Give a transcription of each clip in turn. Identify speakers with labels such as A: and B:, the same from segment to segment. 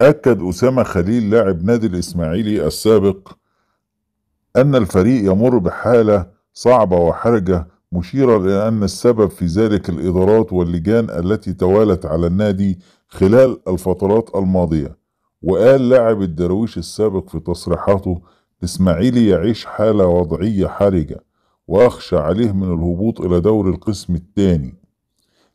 A: أكد أسامة خليل لاعب نادي الإسماعيلي السابق أن الفريق يمر بحالة صعبة وحرجة مشيرا إلى أن السبب في ذلك الإدارات واللجان التي توالت على النادي خلال الفترات الماضية وقال لاعب الدرويش السابق في تصريحاته الإسماعيلي يعيش حالة وضعية حرجة وأخشى عليه من الهبوط إلى دور القسم الثاني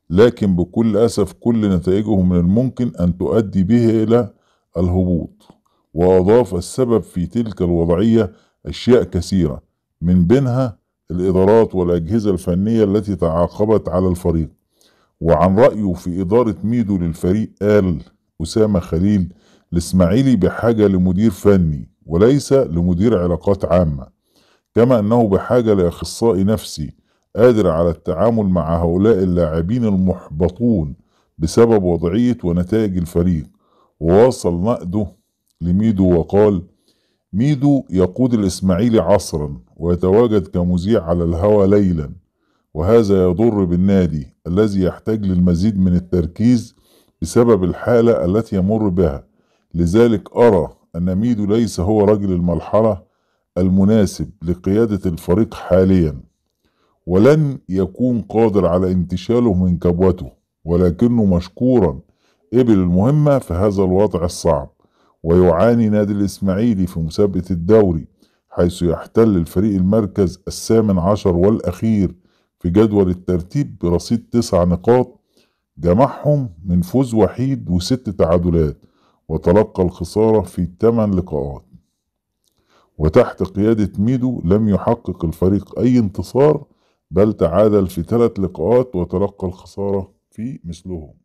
A: لكن بكل أسف كل نتائجه من الممكن أن تؤدي به إلى الهبوط وأضاف السبب في تلك الوضعية أشياء كثيرة من بينها الإدارات والأجهزة الفنية التي تعاقبت على الفريق وعن رأيه في إدارة ميدو للفريق قال أسامة خليل الإسماعيلي بحاجة لمدير فني وليس لمدير علاقات عامة كما أنه بحاجة لأخصائي نفسي قادر على التعامل مع هؤلاء اللاعبين المحبطون بسبب وضعية ونتائج الفريق وواصل نقده لميدو وقال ميدو يقود الإسماعيلي عصرا ويتواجد كمذيع على الهوى ليلا وهذا يضر بالنادي الذي يحتاج للمزيد من التركيز بسبب الحالة التي يمر بها لذلك أرى أن ميدو ليس هو رجل المرحلة المناسب لقيادة الفريق حاليا ولن يكون قادر على انتشاله من كبوته ولكنه مشكورا قبل المهمة في هذا الوضع الصعب ويعاني نادي الإسماعيلي في مسابقة الدوري حيث يحتل الفريق المركز الثامن عشر والأخير في جدول الترتيب برصيد تسع نقاط جمعهم من فوز وحيد وست تعادلات وتلقى الخسارة في ثمان لقاءات وتحت قيادة ميدو لم يحقق الفريق أي انتصار بل تعادل في ثلاث لقاءات وتلقى الخسارة في مثلهم